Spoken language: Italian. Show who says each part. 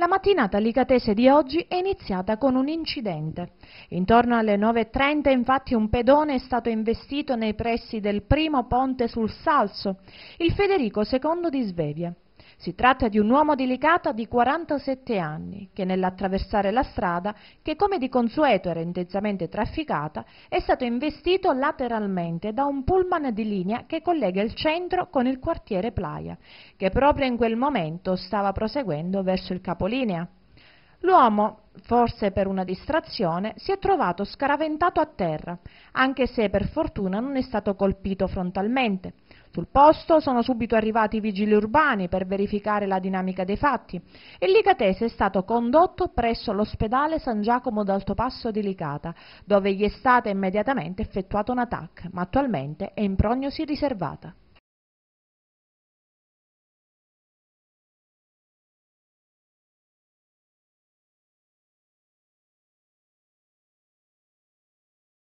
Speaker 1: La mattinata licatese di oggi è iniziata con un incidente. Intorno alle 9.30 infatti un pedone è stato investito nei pressi del primo ponte sul Salso, il Federico II di Svevia. Si tratta di un uomo delicato di 47 anni che nell'attraversare la strada, che come di consueto era intensamente trafficata, è stato investito lateralmente da un pullman di linea che collega il centro con il quartiere Playa, che proprio in quel momento stava proseguendo verso il capolinea. L'uomo, forse per una distrazione, si è trovato scaraventato a terra, anche se per fortuna non è stato colpito frontalmente. Sul posto sono subito arrivati i vigili urbani per verificare la dinamica dei fatti e l'Icatese è stato condotto presso l'ospedale San Giacomo d'Altopasso di Licata, dove gli è stata immediatamente effettuata una TAC, ma attualmente è in prognosi
Speaker 2: riservata.